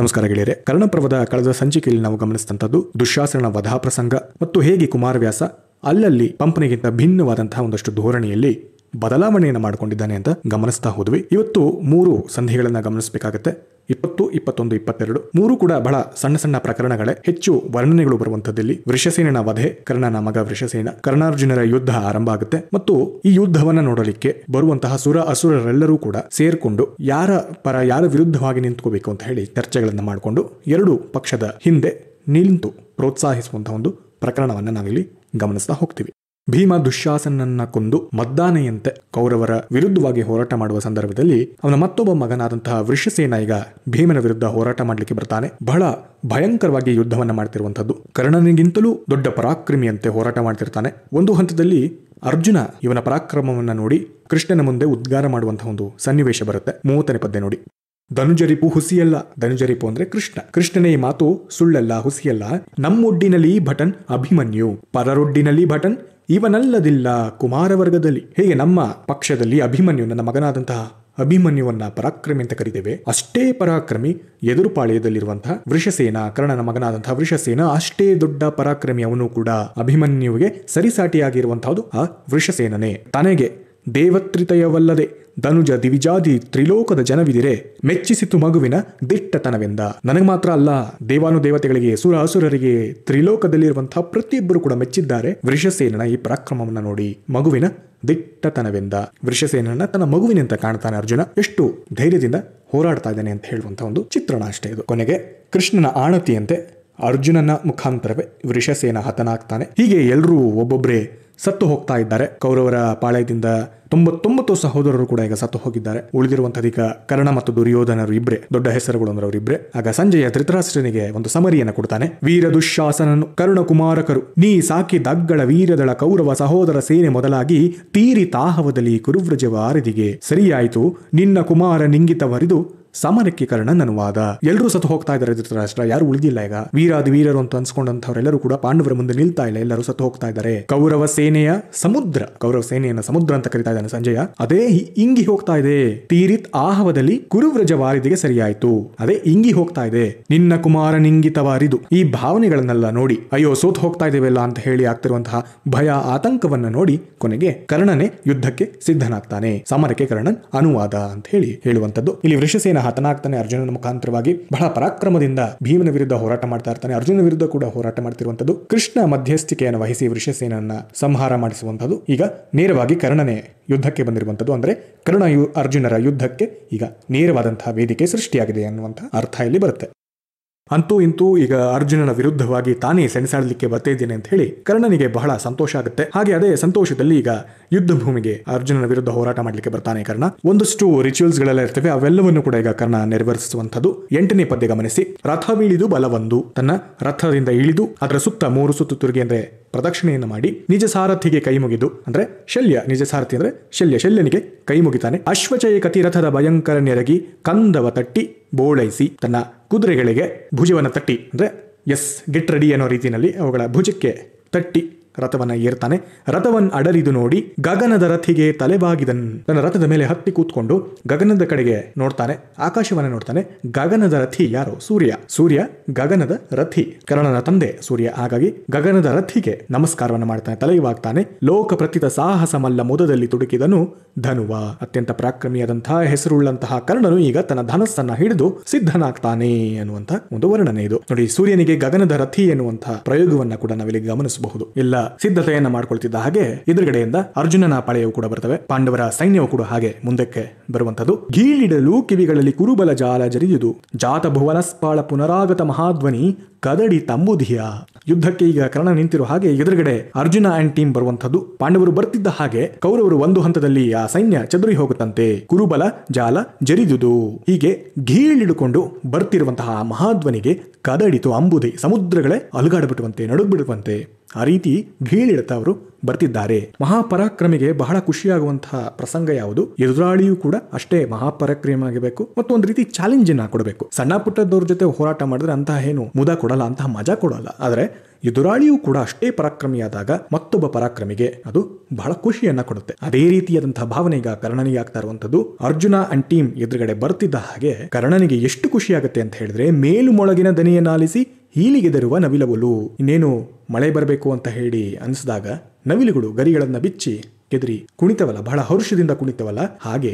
ನಮಸ್ಕಾರ ಗೆಳೆಯರೆ ಕರ್ಣಪರ್ವದ ಕಳೆದ ಸಂಚಿಕೆಯಲ್ಲಿ ನಾವು ಗಮನಿಸಿದಂಥದ್ದು ದುಶಾಸನ ವಧಾ ಪ್ರಸಂಗ ಮತ್ತು ಹೇಗೆ ಕುಮಾರವ್ಯಾಸ ಅಲ್ಲಲ್ಲಿ ಪಂಪನಿಗಿಂತ ಭಿನ್ನವಾದಂತಹ ಒಂದಷ್ಟು ಧೋರಣೆಯಲ್ಲಿ ಬದಲಾವಣೆಯನ್ನು ಮಾಡಿಕೊಂಡಿದ್ದಾನೆ ಅಂತ ಗಮನಿಸ್ತಾ ಹೋದ್ವಿ ಇವತ್ತು ಮೂರು ಸಂಧಿಗಳನ್ನ ಗಮನಿಸಬೇಕಾಗುತ್ತೆ ಇಪ್ಪತ್ತು ಇಪ್ಪತ್ತೊಂದು ಇಪ್ಪತ್ತೆರಡು ಮೂರು ಕೂಡ ಬಹಳ ಸಣ್ಣ ಸಣ್ಣ ಪ್ರಕರಣಗಳೇ ಹೆಚ್ಚು ವರ್ಣನೆಗಳು ಬರುವಂತದ್ದಲ್ಲಿ ವೃಷಸೇನನ ವಧೆ ಕರ್ಣನ ಮಗ ವೃಷಸೇನ ಕರ್ಣಾರ್ಜುನರ ಯುದ್ಧ ಆರಂಭ ಆಗುತ್ತೆ ಮತ್ತು ಈ ಯುದ್ಧವನ್ನ ನೋಡಲಿಕ್ಕೆ ಬರುವಂತಹ ಸುರ ಅಸುರರೆಲ್ಲರೂ ಕೂಡ ಸೇರ್ಕೊಂಡು ಯಾರ ಪರ ಯಾರ ವಿರುದ್ಧವಾಗಿ ನಿಂತ್ಕೋಬೇಕು ಅಂತ ಹೇಳಿ ಚರ್ಚೆಗಳನ್ನು ಮಾಡಿಕೊಂಡು ಎರಡು ಪಕ್ಷದ ಹಿಂದೆ ನಿಂತು ಪ್ರೋತ್ಸಾಹಿಸುವಂತಹ ಒಂದು ಪ್ರಕರಣವನ್ನು ನಾವಿಲ್ಲಿ ಗಮನಿಸ್ತಾ ಹೋಗ್ತೀವಿ ಭೀಮ ದುಶ್ಯಾಸನನ್ನ ಕೊಂದು ಮದ್ದಾನೆಯಂತೆ ಕೌರವರ ವಿರುದ್ಧವಾಗಿ ಹೋರಾಟ ಮಾಡುವ ಸಂದರ್ಭದಲ್ಲಿ ಅವನ ಮತ್ತೊಬ್ಬ ಮಗನಾದಂತಹ ವೃಷಸೇನ ಈಗ ಭೀಮನ ವಿರುದ್ಧ ಹೋರಾಟ ಮಾಡಲಿಕ್ಕೆ ಬರ್ತಾನೆ ಬಹಳ ಭಯಂಕರವಾಗಿ ಯುದ್ಧವನ್ನ ಮಾಡ್ತಿರುವಂತದ್ದು ಕರ್ಣನಿಗಿಂತಲೂ ದೊಡ್ಡ ಪರಾಕ್ರಮಿಯಂತೆ ಹೋರಾಟ ಮಾಡ್ತಿರ್ತಾನೆ ಒಂದು ಹಂತದಲ್ಲಿ ಅರ್ಜುನ ಇವನ ಪರಾಕ್ರಮವನ್ನ ನೋಡಿ ಕೃಷ್ಣನ ಮುಂದೆ ಉದ್ಗಾರ ಮಾಡುವಂತಹ ಒಂದು ಸನ್ನಿವೇಶ ಬರುತ್ತೆ ಮೂವತ್ತನೇ ಪದ್ಯ ನೋಡಿ ಧನುಜರಿಪು ಹುಸಿಯಲ್ಲ ಧನುಜರಿಪು ಅಂದ್ರೆ ಕೃಷ್ಣ ಕೃಷ್ಣನೇ ಈ ಮಾತು ಸುಳ್ಳಲ್ಲ ಹುಸಿಯಲ್ಲ ನಮ್ಮೊಡ್ಡಿನಲ್ಲಿ ಭಟನ್ ಅಭಿಮನ್ಯು ಪರರೊಡ್ಡಿನಲ್ಲಿ ಭಟನ್ ಇವನಲ್ಲದಿಲ್ಲ ಕುಮಾರವರ್ಗದಲ್ಲಿ ಹೇಗೆ ನಮ್ಮ ಪಕ್ಷದಲ್ಲಿ ಅಭಿಮನ್ಯು ನನ್ನ ಮಗನಾದಂತಹ ಅಭಿಮನ್ಯುವನ್ನ ಪರಾಕ್ರಮಿ ಅಂತ ಕರಿತೇವೆ ಅಷ್ಟೇ ಪರಾಕ್ರಮಿ ಎದುರುಪಾಳ್ಯದಲ್ಲಿರುವಂತಹ ವೃಷಸೇನ ಕರ್ಣನ ಮಗನಾದಂತಹ ವೃಷಸೇನ ಅಷ್ಟೇ ದೊಡ್ಡ ಪರಾಕ್ರಮಿ ಅವನು ಕೂಡ ಅಭಿಮನ್ಯುವಿಗೆ ಸರಿಸಾಟಿಯಾಗಿರುವಂತಹದು ಆ ವೃಷಸೇನನೇ ತನಗೆ ದೇವತ್ರಿತಯವಲ್ಲದೆ ಧನುಜ ದಿವಿಜಾದಿ ತ್ರಿಲೋಕದ ಜನವಿದಿರೆ ಮೆಚ್ಚಿಸಿತು ಮಗುವಿನ ದಿಟ್ಟತನವೆಂದ ನನಗೆ ಮಾತ್ರ ಅಲ್ಲ ದೇವಾನುದೇವತೆಗಳಿಗೆ ಸುರ ಅಸುರರಿಗೆ ತ್ರಿಲೋಕದಲ್ಲಿರುವಂತಹ ಪ್ರತಿಯೊಬ್ಬರು ಕೂಡ ಮೆಚ್ಚಿದ್ದಾರೆ ವೃಷಸೇನನ ಈ ಪರಾಕ್ರಮವನ್ನು ನೋಡಿ ಮಗುವಿನ ದಿಟ್ಟತನವೆಂದ ವೃಷಸೇನನ ತನ್ನ ಮಗುವಿನಂತ ಕಾಣ್ತಾನೆ ಅರ್ಜುನ ಎಷ್ಟು ಧೈರ್ಯದಿಂದ ಹೋರಾಡ್ತಾ ಇದ್ದಾನೆ ಅಂತ ಹೇಳುವಂತಹ ಒಂದು ಚಿತ್ರಣ ಅಷ್ಟೇ ಇದು ಕೊನೆಗೆ ಕೃಷ್ಣನ ಆಣತಿಯಂತೆ ಅರ್ಜುನನ ಮುಖಾಂತರವೇ ವೃಷಸೇನ ಹತನಾಗ್ತಾನೆ ಹೀಗೆ ಎಲ್ಲರೂ ಒಬ್ಬೊಬ್ಬರೇ ಸತ್ತು ಹೋಗ್ತಾ ಇದ್ದಾರೆ ಕೌರವರ ಪಾಳ್ಯದಿಂದ ತೊಂಬತ್ತೊಂಬತ್ತು ಸಹೋದರರು ಕೂಡ ಈಗ ಸತ್ತು ಹೋಗಿದ್ದಾರೆ ಅಧಿಕ ಕರ್ಣ ಮತ್ತು ದುರ್ಯೋಧನರು ಇಬ್ಬರೇ ದೊಡ್ಡ ಹೆಸರುಗಳು ಅಂದ್ರೆ ಅವರಿಬ್ರೆ ಆಗ ಸಂಜೆಯ ಧೃತರಾಷ್ಟ್ರನಿಗೆ ಒಂದು ಸಮರಿಯನ್ನು ಕೊಡ್ತಾನೆ ವೀರ ಕರ್ಣ ಕುಮಾರಕರು ನೀ ಸಾಕಿ ದಗ್ಗಳ ವೀರದಳ ಕೌರವ ಸಹೋದರ ಸೇನೆ ಮೊದಲಾಗಿ ತೀರಿ ತಾಹವದಲ್ಲಿ ಕುರುವ್ರಜವ ಆರದಿಗೆ ಸರಿಯಾಯಿತು ನಿನ್ನ ಕುಮಾರ ನಿಂಗಿತ ಸಾಮಾನ್ಯಕೀಕರಣ ನನ್ನ ವಾದ ಎಲ್ಲರೂ ಸತ್ತು ಹೋಗ್ತಾ ಇದ್ದಾರೆ ಧೃತರಾಷ್ಟ್ರ ಯಾರು ಉಳಿದಿಲ್ಲ ಈಗ ವೀರಾದ ವೀರರು ಅಂತ ಅನ್ಸ್ಕೊಂಡಂತವರೆಲ್ಲರೂ ಕೂಡ ಪಾಂಡವರ ಮುಂದೆ ನಿಲ್ತಾ ಇಲ್ಲ ಎಲ್ಲರೂ ಸತ್ತು ಹೋಗ್ತಾ ಇದ್ದಾರೆ ಕೌರವ ಸೇನೆಯ ಸಮುದ್ರ ಕೌರವ ಸೇನೆಯನ್ನ ಸಮುದ್ರ ಅಂತ ಕರಿತಾ ಇದ್ದಾನೆ ಸಂಜಯ ಅದೇ ಇಂಗಿ ಹೋಗ್ತಾ ಇದೆ ತೀರಿತ್ ಆಹವದಲ್ಲಿ ಕುರುವ್ರಜ ವಾರಿದಿಗೆ ಸರಿಯಾಯ್ತು ಅದೇ ಇಂಗಿ ಹೋಗ್ತಾ ಇದೆ ನಿನ್ನ ಕುಮಾರ ವಾರಿದು ಈ ಭಾವನೆಗಳನ್ನೆಲ್ಲ ನೋಡಿ ಅಯ್ಯೋ ಸೋತ್ ಹೋಗ್ತಾ ಇದೇವೆಲ್ಲ ಅಂತ ಹೇಳಿ ಆಗ್ತಿರುವಂತಹ ಭಯ ಆತಂಕವನ್ನ ನೋಡಿ ಕೊನೆಗೆ ಕರ್ಣನೆ ಯುದ್ಧಕ್ಕೆ ಸಿದ್ಧನಾಗ್ತಾನೆ ಸಾಮರಕ್ಕೆ ಕರ್ಣನ್ ಅನುವಾದ ಅಂತ ಹೇಳಿ ಹೇಳುವಂತದ್ದು ಇಲ್ಲಿ ವೃಷಸೇನ ಹತನಾಗ್ತಾನೆ ಅರ್ಜುನನ ಮುಖಾಂತರವಾಗಿ ಬಹಳ ಪರಾಕ್ರಮದಿಂದ ಭೀಮನ ವಿರುದ್ಧ ಹೋರಾಟ ಮಾಡ್ತಾ ಇರ್ತಾನೆ ಅರ್ಜುನ ವಿರುದ್ಧ ಕೂಡ ಹೋರಾಟ ಮಾಡ್ತಿರುವಂತದ್ದು ಕೃಷ್ಣ ಮಧ್ಯಸ್ಥಿಕೆಯನ್ನು ವಹಿಸಿ ವೃಷಸೇನನ್ನ ಸಂಹಾರ ಮಾಡಿಸುವಂತದ್ದು ಈಗ ನೇರವಾಗಿ ಕರ್ಣನೆ ಯುದ್ಧಕ್ಕೆ ಬಂದಿರುವಂತದ್ದು ಅಂದ್ರೆ ಕರ್ಣ ಅರ್ಜುನರ ಯುದ್ಧಕ್ಕೆ ಈಗ ನೇರವಾದಂತಹ ವೇದಿಕೆ ಸೃಷ್ಟಿಯಾಗಿದೆ ಅನ್ನುವಂತಹ ಅರ್ಥ ಇಲ್ಲಿ ಬರುತ್ತೆ ಅಂತೂ ಇಂತೂ ಈಗ ಅರ್ಜುನನ ವಿರುದ್ಧವಾಗಿ ತಾನೇ ಸೆಣಸಾಡಲಿಕ್ಕೆ ಬರ್ತಾ ಇದ್ದೇನೆ ಅಂತ ಹೇಳಿ ಕರ್ಣನಿಗೆ ಬಹಳ ಸಂತೋಷ ಆಗುತ್ತೆ ಹಾಗೆ ಅದೇ ಸಂತೋಷದಲ್ಲಿ ಈಗ ಯುದ್ಧ ಭೂಮಿಗೆ ಅರ್ಜುನನ ವಿರುದ್ಧ ಹೋರಾಟ ಮಾಡಲಿಕ್ಕೆ ಬರ್ತಾನೆ ಕರ್ಣ ಒಂದಷ್ಟು ರಿಚುವಲ್ಸ್ ಗಳೆಲ್ಲ ಇರ್ತವೆ ಅವೆಲ್ಲವನ್ನು ಕೂಡ ಈಗ ಕರ್ಣ ನೆರವೇರಿಸುವಂತದ್ದು ಎಂಟನೇ ಪದ್ಯ ಗಮನಿಸಿ ರಥವಿಳಿದು ಬಲವೊಂದು ತನ್ನ ರಥದಿಂದ ಇಳಿದು ಅದರ ಸುತ್ತ ಮೂರು ಸುತ್ತು ತಿರುಗಿ ಅಂದ್ರೆ ಪ್ರದಕ್ಷಿಣೆಯನ್ನು ಮಾಡಿ ನಿಜ ಸಾರಥಿಗೆ ಕೈ ಮುಗಿದು ಅಂದ್ರೆ ಶಲ್ಯ ನಿಜ ಸಾರಥಿ ಅಂದ್ರೆ ಶಲ್ಯ ಶಲ್ಯನಿಗೆ ಕೈ ಮುಗಿತಾನೆ ಅಶ್ವಚಯ ರಥದ ಭಯಂಕರ ನೆರಗಿ ಕಂದವ ತಟ್ಟಿ ಬೋಳೈಸಿ ತನ್ನ ಕುದುರೆಗಳಿಗೆ ಭುಜವನ್ನು ತಟ್ಟಿ ಅಂದರೆ ಎಸ್ ಗೆಟ್ ರೆಡಿ ಅನ್ನೋ ರೀತಿಯಲ್ಲಿ ಅವುಗಳ ಭುಜಕ್ಕೆ ತಟ್ಟಿ ರಥವನ್ನ ಏರ್ತಾನೆ ರಥವನ್ನು ಅಡಲಿದು ನೋಡಿ ಗಗನದ ರಥಿಗೆ ತಲೆಬಾಗಿದನ್ ತನ್ನ ರಥದ ಮೇಲೆ ಹತ್ತಿ ಕೂತ್ಕೊಂಡು ಗಗನದ ಕಡೆಗೆ ನೋಡ್ತಾನೆ ಆಕಾಶವನ್ನ ನೋಡ್ತಾನೆ ಗಗನದ ರಥಿ ಯಾರು ಸೂರ್ಯ ಸೂರ್ಯ ಗಗನದ ರಥಿ ಕರ್ಣನ ತಂದೆ ಸೂರ್ಯ ಹಾಗಾಗಿ ಗಗನದ ರಥಿಗೆ ನಮಸ್ಕಾರವನ್ನು ಮಾಡ್ತಾನೆ ತಲೆವಾಗ್ತಾನೆ ಲೋಕ ಪ್ರತಿತ ಮಲ್ಲ ಮುದದಲ್ಲಿ ತುಡುಕಿದನು ಧನುವ ಅತ್ಯಂತ ಪ್ರಾಕ್ರಮಿಯಾದಂತಹ ಹೆಸರುಳ್ಳಂತಹ ಕರ್ಣನು ಈಗ ತನ್ನ ಧನಸ್ಸನ್ನ ಹಿಡಿದು ಸಿದ್ಧನಾಗ್ತಾನೆ ಅನ್ನುವಂತಹ ಒಂದು ವರ್ಣನೆ ಇದು ನೋಡಿ ಸೂರ್ಯನಿಗೆ ಗಗನದ ರಥಿ ಎನ್ನುವಂತಹ ಪ್ರಯೋಗವನ್ನ ಕೂಡ ನಾವಿಲ್ಲಿ ಗಮನಿಸಬಹುದು ಇಲ್ಲ ಸಿದ್ಧತೆಯನ್ನ ಮಾಡ್ಕೊಳ್ತಿದ್ದ ಹಾಗೆ ಎದುರುಗಡೆಯಿಂದ ಅರ್ಜುನನ ಪಳೆಯವು ಕೂಡ ಬರ್ತವೆ ಪಾಂಡವರ ಸೈನ್ಯವು ಕೂಡ ಹಾಗೆ ಮುಂದಕ್ಕೆ ಬರುವಂತದ್ದು ಗೀಳಿಡಲು ಕಿವಿಗಳಲ್ಲಿ ಕುರುಬಲ ಜಾಲ ಜರಿಯುದು ಜಾತ ಭುವನಸ್ಪಾಳ ಪುನರಾಗತ ಮಹಾಧ್ವನಿ ಕದಡಿ ತಂಬುದಿಯ ಯುದ್ಧಕ್ಕೆ ಈಗ ಕರ್ಣ ನಿಂತಿರುವ ಹಾಗೆ ಎದುರುಗಡೆ ಅರ್ಜುನ ಅಂಡ್ ಟೀಮ್ ಬರುವಂತದ್ದು ಪಾಂಡವರು ಬರ್ತಿದ್ದ ಹಾಗೆ ಕೌರವರು ಒಂದು ಹಂತದಲ್ಲಿ ಆ ಸೈನ್ಯ ಚದುರಿ ಹೋಗುತ್ತಂತೆ ಕುರುಬಲ ಜಾಲ ಜರಿದುದು ಹೀಗೆ ಗೀಳಿಡುಕೊಂಡು ಬರ್ತಿರುವಂತಹ ಮಹಾಧ್ವನಿಗೆ ಕದಡಿತು ಅಂಬುದಿ ಸಮುದ್ರಗಳೇ ಅಲುಗಾಡಬಿಡುವಂತೆ ನಡುಬಿಡುವಂತೆ ಆ ರೀತಿ ಗೀಳಿಡ್ತಾ ಅವರು ಬರ್ತಿದ್ದಾರೆ ಮಹಾಪರಾಕ್ರಮಿಗೆ ಬಹಳ ಖುಷಿಯಾಗುವಂತಹ ಪ್ರಸಂಗ ಯಾವುದು ಎದುರಾಳಿಯೂ ಕೂಡ ಅಷ್ಟೇ ಮಹಾಪರಾಕ್ರಮ ಆಗಬೇಕು ಮತ್ತು ಒಂದು ರೀತಿ ಚಾಲೆಂಜ್ ಅನ್ನ ಕೊಡಬೇಕು ಸಣ್ಣ ಪುಟ್ಟದವ್ರ ಜೊತೆ ಹೋರಾಟ ಮಾಡಿದ್ರೆ ಅಂತಹ ಏನು ಮುದ ಕೊಡಲ್ಲ ಅಂತಹ ಮಜಾ ಕೊಡಲ್ಲ ಆದರೆ ಎದುರಾಳಿಯೂ ಕೂಡ ಅಷ್ಟೇ ಪರಾಕ್ರಮಿಯಾದಾಗ ಮತ್ತೊಬ್ಬ ಪರಾಕ್ರಮಿಗೆ ಅದು ಬಹಳ ಖುಷಿಯನ್ನ ಕೊಡುತ್ತೆ ಅದೇ ರೀತಿಯಾದಂತಹ ಭಾವನೆ ಈಗ ಕರ್ಣನಿಗೆ ಆಗ್ತಾ ಇರುವಂತದ್ದು ಅರ್ಜುನ ಅಂಡ್ ಟೀಮ್ ಎದುರುಗಡೆ ಬರ್ತಿದ್ದ ಹಾಗೆ ಕರ್ಣನಿಗೆ ಎಷ್ಟು ಖುಷಿ ಆಗುತ್ತೆ ಅಂತ ಹೇಳಿದ್ರೆ ಮೇಲು ಮೊಳಗಿನ ಆಲಿಸಿ ಈಲಿಗೆದರುವ ನವಿಲವಲು ಇನ್ನೇನು ಮಳೆ ಬರಬೇಕು ಅಂತ ಹೇಳಿ ಅನಿಸಿದಾಗ ನವಿಲುಗಳು ಗರಿಗಳನ್ನು ಬಿಚ್ಚಿ ಗೆದರಿ ಕುಣಿತವಲ್ಲ ಬಹಳ ಹರುಷದಿಂದ ಕುಣಿತವಲ್ಲ ಹಾಗೆ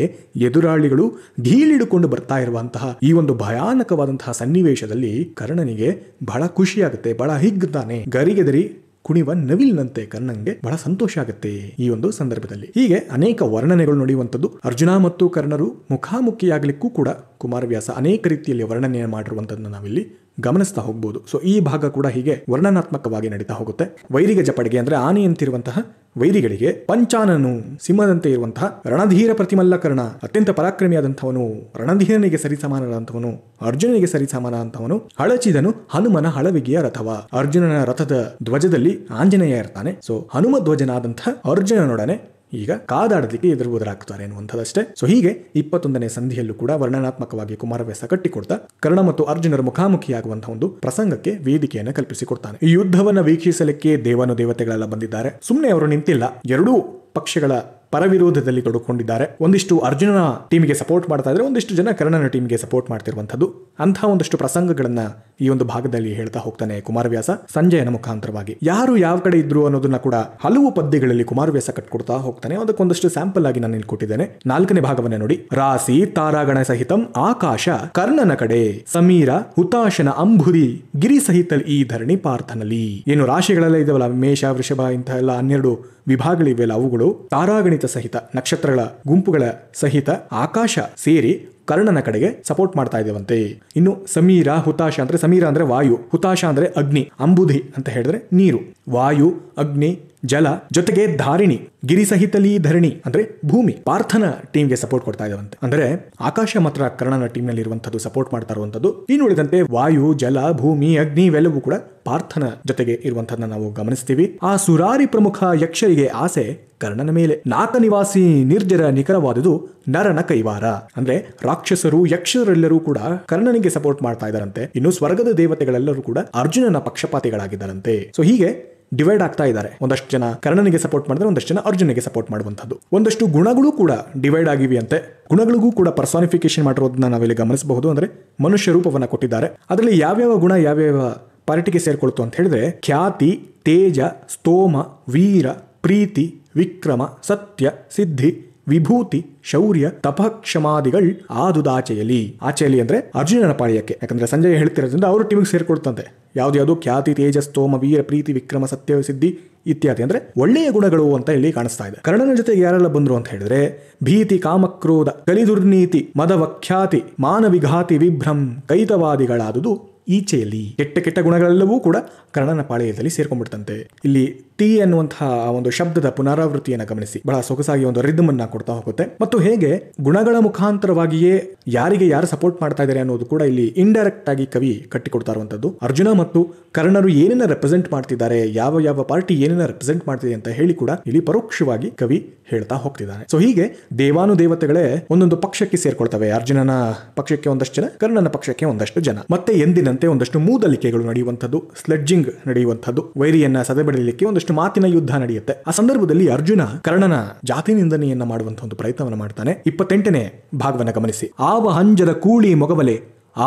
ಎದುರಾಳಿಗಳು ಧೀಲಿಡುಕೊಂಡು ಬರ್ತಾ ಇರುವಂತಹ ಈ ಒಂದು ಭಯಾನಕವಾದಂತಹ ಸನ್ನಿವೇಶದಲ್ಲಿ ಕರ್ಣನಿಗೆ ಬಹಳ ಖುಷಿಯಾಗುತ್ತೆ ಬಹಳ ಹಿಗ್ತಾನೆ ಗರಿಗೆದರಿ ಕುಣಿವ ನವಿಲಿನಂತೆ ಕರ್ಣನ್ಗೆ ಬಹಳ ಸಂತೋಷ ಆಗುತ್ತೆ ಈ ಒಂದು ಸಂದರ್ಭದಲ್ಲಿ ಹೀಗೆ ಅನೇಕ ವರ್ಣನೆಗಳು ನಡೆಯುವಂಥದ್ದು ಅರ್ಜುನ ಮತ್ತು ಕರ್ಣರು ಮುಖಾಮುಖಿಯಾಗಲಿಕ್ಕೂ ಕೂಡ ಕುಮಾರವ್ಯಾಸ ಅನೇಕ ರೀತಿಯಲ್ಲಿ ವರ್ಣನೆಯನ್ನು ಮಾಡಿರುವಂಥದ್ದನ್ನು ನಾವಿಲ್ಲಿ ಗಮನಿಸ್ತಾ ಹೋಗ್ಬೋದು ಸೊ ಈ ಭಾಗ ಕೂಡ ಹೀಗೆ ವರ್ಣನಾತ್ಮಕವಾಗಿ ನಡೀತಾ ಹೋಗುತ್ತೆ ವೈರಿಗ ಜಪಡಿಗೆ ಅಂದ್ರೆ ಆನೆಯಂತಿರುವಂತಹ ವೈರಿಗಳಿಗೆ ಪಂಚಾನನು ಸಿಂಹದಂತೆ ಇರುವಂತಹ ರಣಧೀರ ಪ್ರತಿಮಲ್ಲಕರಣ ಅತ್ಯಂತ ಪರಾಕ್ರಮಿಯಾದಂಥವನು ರಣಧೀರನಿಗೆ ಸರಿಸಮಾನನಾದಂಥವನು ಅರ್ಜುನನಿಗೆ ಸರಿಸಮಾನ ಅಂತವನು ಹಳಚಿದನು ಹನುಮನ ಹಳವಿಗೆಯ ರಥವ ಅರ್ಜುನನ ರಥದ ಧ್ವಜದಲ್ಲಿ ಆಂಜನೇಯ ಇರ್ತಾನೆ ಸೊ ಹನುಮ ಧ್ವಜನಾದಂತಹ ಅರ್ಜುನನೊಡನೆ ಈಗ ಕಾದಾಡಲಿಕ್ಕೆ ಎದುರು ಎದುರಾಗ್ತಾರೆ ಅನ್ನುವಂಥದ್ದಷ್ಟೇ ಸೊ ಹೀಗೆ ಇಪ್ಪತ್ತೊಂದನೇ ಸಂಧಿಯಲ್ಲೂ ಕೂಡ ವರ್ಣನಾತ್ಮಕವಾಗಿ ಕುಮಾರವ್ಯಾಸ ಕಟ್ಟಿಕೊಡ್ತಾ ಕರ್ಣ ಮತ್ತು ಅರ್ಜುನರ ಮುಖಾಮುಖಿಯಾಗುವಂತಹ ಒಂದು ಪ್ರಸಂಗಕ್ಕೆ ವೇದಿಕೆಯನ್ನು ಕಲ್ಪಿಸಿಕೊಡ್ತಾನೆ ಈ ಯುದ್ಧವನ್ನು ವೀಕ್ಷಿಸಲಿಕ್ಕೆ ದೇವನು ದೇವತೆಗಳೆಲ್ಲ ಬಂದಿದ್ದಾರೆ ಸುಮ್ಮನೆ ಅವರು ನಿಂತಿಲ್ಲ ಎರಡೂ ಪಕ್ಷಗಳ ಪರವಿರೋಧದಲ್ಲಿ ತೊಡಕೊಂಡಿದ್ದಾರೆ ಒಂದಿಷ್ಟು ಅರ್ಜುನನ ಟೀಮಿಗೆ ಸಪೋರ್ಟ್ ಮಾಡ್ತಾ ಇದ್ರೆ ಒಂದಿಷ್ಟು ಜನ ಕರ್ಣನ ಟೀಮ್ಗೆ ಸಪೋರ್ಟ್ ಮಾಡ್ತಿರುವಂಥದ್ದು ಅಂತಹ ಒಂದಷ್ಟು ಪ್ರಸಂಗಗಳನ್ನ ಈ ಒಂದು ಭಾಗದಲ್ಲಿ ಹೇಳ್ತಾ ಹೋಗ್ತಾನೆ ಕುಮಾರವ್ಯಾಸ ಸಂಜಯನ ಮುಖಾಂತರವಾಗಿ ಯಾರು ಯಾವ ಕಡೆ ಇದ್ರು ಅನ್ನೋದನ್ನ ಕೂಡ ಹಲವು ಪದ್ಯಗಳಲ್ಲಿ ಕುಮಾರವ್ಯಾಸ ಕಟ್ಕೊಡ್ತಾ ಹೋಗ್ತಾನೆ ಅದಕ್ಕೊಂದಷ್ಟು ಸ್ಯಾಂಪಲ್ ಆಗಿ ನಾನು ಇಲ್ಲಿ ಕೊಟ್ಟಿದ್ದೇನೆ ನಾಲ್ಕನೇ ಭಾಗವನ್ನ ನೋಡಿ ರಾಸಿ ತಾರಾಗಣ ಸಹಿತಂ ಆಕಾಶ ಕರ್ಣನ ಕಡೆ ಸಮೀರ ಹುತಾಶನ ಅಂಬುರಿ ಗಿರಿ ಸಹಿತ ಈ ಧರಣಿ ಪಾರ್ಥನಲ್ಲಿ ಏನು ರಾಶಿಗಳೆಲ್ಲ ಇದಾವಲ್ಲ ಮೇಷ ವೃಷಭ ಇಂತಹ ಎಲ್ಲ ಹನ್ನೆರಡು ವಿಭಾಗಗಳಿವೆ ಅವುಗಳು ತಾರಾ ತಾರಾಗಣಿತ ಸಹಿತ ನಕ್ಷತ್ರಗಳ ಗುಂಪುಗಳ ಸಹಿತ ಆಕಾಶ ಸೇರಿ ಕರ್ಣನ ಕಡೆಗೆ ಸಪೋರ್ಟ್ ಮಾಡ್ತಾ ಇದ್ದೇವಂತೆ ಇನ್ನು ಸಮೀರ ಹುತಾಶ ಅಂದ್ರೆ ಸಮೀರ ಅಂದ್ರೆ ವಾಯು ಹುತಾಶ ಅಂದ್ರೆ ಅಗ್ನಿ ಅಂಬುಧಿ ಅಂತ ಹೇಳಿದ್ರೆ ನೀರು ವಾಯು ಅಗ್ನಿ ಜಲ ಜೊತೆಗೆ ಧಾರಿಣಿ ಗಿರಿ ಸಹಿತಲಿ ಧರಣಿ ಅಂದ್ರೆ ಭೂಮಿ ಪಾರ್ಥನ ಟೀಮ್ಗೆ ಸಪೋರ್ಟ್ ಕೊಡ್ತಾ ಇದಾವಂತೆ ಅಂದ್ರೆ ಆಕಾಶ ಮಾತ್ರ ಕರ್ಣನ ಟೀಮ್ ನಲ್ಲಿ ಇರುವಂತದ್ದು ಸಪೋರ್ಟ್ ಮಾಡ್ತಾ ಇರುವಂತದ್ದು ನೋಡಿದಂತೆ ವಾಯು ಜಲ ಭೂಮಿ ಅಗ್ನಿ ಇವೆಲ್ಲವೂ ಕೂಡ ಪಾರ್ಥನ ಜೊತೆಗೆ ಇರುವಂತದನ್ನ ನಾವು ಗಮನಿಸ್ತೀವಿ ಆ ಸುರಾರಿ ಪ್ರಮುಖ ಯಕ್ಷರಿಗೆ ಆಸೆ ಕರ್ಣನ ಮೇಲೆ ನಾಕ ನಿವಾಸಿ ನಿರ್ಜರ ನಿಖರವಾದುದು ನರನ ಕೈವಾರ ಅಂದ್ರೆ ರಾಕ್ಷಸರು ಯಕ್ಷರೆಲ್ಲರೂ ಕೂಡ ಕರ್ಣನಿಗೆ ಸಪೋರ್ಟ್ ಮಾಡ್ತಾ ಇದ್ದಾರಂತೆ ಇನ್ನು ಸ್ವರ್ಗದ ದೇವತೆಗಳೆಲ್ಲರೂ ಕೂಡ ಅರ್ಜುನನ ಪಕ್ಷಪಾತಿಗಳಾಗಿದ್ದಾರಂತೆ ಸೊ ಹೀಗೆ ಡಿವೈಡ್ ಆಗ್ತಾ ಇದ್ದಾರೆ ಒಂದಷ್ಟು ಜನ ಕರ್ಣನಿಗೆ ಸಪೋರ್ಟ್ ಮಾಡಿದ್ರೆ ಒಂದಷ್ಟು ಜನ ಅರ್ಜುನಿಗೆ ಸಪೋರ್ಟ್ ಮಾಡುವಂಥದ್ದು ಒಂದಷ್ಟು ಗುಣಗಳು ಕೂಡ ಡಿವೈಡ್ ಆಗಿವೆಯಂತೆ ಗುಣಗಳಿಗೂ ಕೂಡ ಪರ್ಸಾನಿಫಿಕೇಶನ್ ಮಾಡಿರೋದನ್ನ ನಾವಿಲ್ಲಿ ಗಮನಿಸಬಹುದು ಅಂದ್ರೆ ಮನುಷ್ಯ ರೂಪವನ್ನು ಕೊಟ್ಟಿದ್ದಾರೆ ಅದರಲ್ಲಿ ಯಾವ್ಯಾವ ಗುಣ ಯಾವ್ಯಾವ ಪಾರ್ಟಿಗೆ ಸೇರ್ಕೊಳ್ತು ಅಂತ ಹೇಳಿದ್ರೆ ಖ್ಯಾತಿ ತೇಜ ಸ್ತೋಮ ವೀರ ಪ್ರೀತಿ ವಿಕ್ರಮ ಸತ್ಯ ಸಿದ್ಧಿ ವಿಭೂತಿ ಶೌರ್ಯ ತಪಕ್ಷಮಾದಿಗಳು ಆದುದಾಚೆಯಲ್ಲಿ ಆಚೆಯಲ್ಲಿ ಅಂದ್ರೆ ಅರ್ಜುನನ ಪಾಳ್ಯಕ್ಕೆ ಯಾಕಂದ್ರೆ ಸಂಜಯ ಹೇಳ್ತಿರೋದ್ರಿಂದ ಅವರು ಟೀಮಿಗೆ ಸೇರ್ಕೊಳ್ತಂತೆ ಯಾವ್ದು ಖ್ಯಾತಿ ತೇಜಸ್ ತೋಮ ವೀರ ಪ್ರೀತಿ ವಿಕ್ರಮ ಸತ್ಯ ಸಿದ್ಧಿ ಇತ್ಯಾದಿ ಅಂದ್ರೆ ಒಳ್ಳೆಯ ಗುಣಗಳು ಅಂತ ಇಲ್ಲಿ ಕಾಣಿಸ್ತಾ ಇದೆ ಕರ್ಣನ ಜೊತೆಗೆ ಯಾರೆಲ್ಲ ಬಂದ್ರು ಅಂತ ಹೇಳಿದ್ರೆ ಭೀತಿ ಕಾಮಕ್ರೋಧ ಕಲಿದುರ್ನೀತಿ ಮದವಖ್ಯಾತಿ ಮಾನವಿಘಾತಿ ವಿಭ್ರಂ ಕೈತವಾದಿಗಳಾದುದು ಈಚೆಯಲ್ಲಿ ಕೆಟ್ಟ ಕೆಟ್ಟ ಗುಣಗಳೆಲ್ಲವೂ ಕೂಡ ಕರ್ಣನ ಪಾಳೆಯದಲ್ಲಿ ಸೇರ್ಕೊಂಡ್ಬಿಡ್ತಂತೆ ಇಲ್ಲಿ ಟಿ ಅನ್ನುವಂತಹ ಒಂದು ಶಬ್ದದ ಪುನರಾವೃತ್ತಿಯನ್ನು ಗಮನಿಸಿ ಬಹಳ ಸೊಗಸಾಗಿ ಒಂದು ರಿದಮ್ ಅನ್ನ ಕೊಡ್ತಾ ಹೋಗುತ್ತೆ ಮತ್ತು ಹೇಗೆ ಗುಣಗಳ ಮುಖಾಂತರವಾಗಿಯೇ ಯಾರಿಗೆ ಯಾರು ಸಪೋರ್ಟ್ ಮಾಡ್ತಾ ಇದ್ದಾರೆ ಅನ್ನೋದು ಕೂಡ ಇಲ್ಲಿ ಇಂಡೈರೆಕ್ಟ್ ಆಗಿ ಕವಿ ಕಟ್ಟಿಕೊಡ್ತಾ ಇರುವಂತದ್ದು ಅರ್ಜುನ ಮತ್ತು ಕರ್ಣರು ಏನನ್ನ ರೆಪ್ರೆಸೆಂಟ್ ಮಾಡ್ತಿದ್ದಾರೆ ಯಾವ ಯಾವ ಪಾರ್ಟಿ ಏನನ್ನ ರೆಪ್ರೆಸೆಂಟ್ ಮಾಡ್ತಿದೆ ಅಂತ ಹೇಳಿ ಕೂಡ ಇಲ್ಲಿ ಪರೋಕ್ಷವಾಗಿ ಕವಿ ಹೇಳ್ತಾ ಹೋಗ್ತಿದ್ದಾರೆ ಸೊ ಹೀಗೆ ದೇವಾನು ದೇವತೆಗಳೇ ಒಂದೊಂದು ಪಕ್ಷಕ್ಕೆ ಸೇರ್ಕೊಳ್ತವೆ ಅರ್ಜುನನ ಪಕ್ಷಕ್ಕೆ ಒಂದಷ್ಟು ಜನ ಕರ್ಣನ ಪಕ್ಷಕ್ಕೆ ಒಂದಷ್ಟು ಜನ ಮತ್ತೆ ಎಂದಿನ ಸೇರಿದಂತೆ ಒಂದಷ್ಟು ಮೂದಲಿಕೆಗಳು ನಡೆಯುವಂಥದ್ದು ಸ್ಲೆಡ್ಜಿಂಗ್ ನಡೆಯುವಂಥದ್ದು ವೈರಿಯನ್ನ ಸದೆಬಡಿಯಲಿಕ್ಕೆ ಒಂದಷ್ಟು ಮಾತಿನ ಯುದ್ಧ ನಡೆಯುತ್ತೆ ಆ ಸಂದರ್ಭದಲ್ಲಿ ಅರ್ಜುನ ಕರ್ಣನ ಜಾತಿ ನಿಂದನೆಯನ್ನ ಮಾಡುವಂತ ಒಂದು ಪ್ರಯತ್ನವನ್ನು ಮಾಡ್ತಾನೆ ಇಪ್ಪತ್ತೆಂಟನೇ ಭಾಗವನ್ನು ಗಮನಿಸಿ ಆವ ಹಂಜದ ಕೂಳಿ ಮೊಗವಲೆ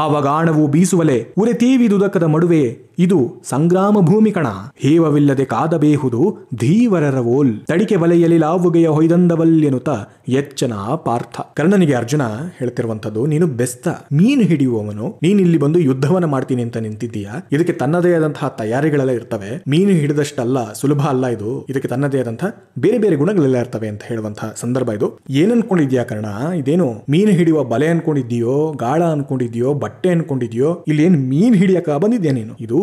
ಆವಗಾಣವು ಬೀಸುವಲೆ ಉರೆ ದುದಕದ ಮಡುವೆ ಇದು ಸಂಗ್ರಾಮ ಭೂಮಿ ಕಣ ಹೇವವಿಲ್ಲದೆ ಕಾದಬೇಹುದು ಧೀವರರ ಓಲ್ ತಡಿಕೆ ಬಲೆಯಲ್ಲಿ ಲಾವುಗೆಯ ಹೊಯ್ದಂದವಲ್ಲೆನುತ ಎಚ್ಚನ ಪಾರ್ಥ ಕರ್ಣನಿಗೆ ಅರ್ಜುನ ಹೇಳ್ತಿರುವಂತದ್ದು ನೀನು ಬೆಸ್ತ ಮೀನು ಹಿಡಿಯುವವನು ನೀನಿಲ್ಲಿ ಬಂದು ಯುದ್ಧವನ್ನ ಮಾಡ್ತೀನಿ ಅಂತ ನಿಂತಿದ್ದೀಯಾ ಇದಕ್ಕೆ ತನ್ನದೇ ಆದಂತಹ ತಯಾರಿಗಳೆಲ್ಲ ಇರ್ತವೆ ಮೀನು ಹಿಡಿದಷ್ಟಲ್ಲ ಸುಲಭ ಅಲ್ಲ ಇದು ಇದಕ್ಕೆ ತನ್ನದೇ ಆದಂತಹ ಬೇರೆ ಬೇರೆ ಗುಣಗಳೆಲ್ಲ ಇರ್ತವೆ ಅಂತ ಹೇಳುವಂತಹ ಸಂದರ್ಭ ಇದು ಏನ್ ಅನ್ಕೊಂಡಿದ್ಯಾ ಕರ್ಣ ಇದೇನು ಮೀನು ಹಿಡಿಯುವ ಬಲೆ ಅನ್ಕೊಂಡಿದ್ಯೋ ಗಾಳ ಅನ್ಕೊಂಡಿದ್ಯೋ ಬಟ್ಟೆ ಅನ್ಕೊಂಡಿದ್ಯೋ ಇಲ್ಲಿ ಏನು ಮೀನ್ ಹಿಡಿಯಕ ಬಂದಿದ್ಯಾ ನೀನು ಇದು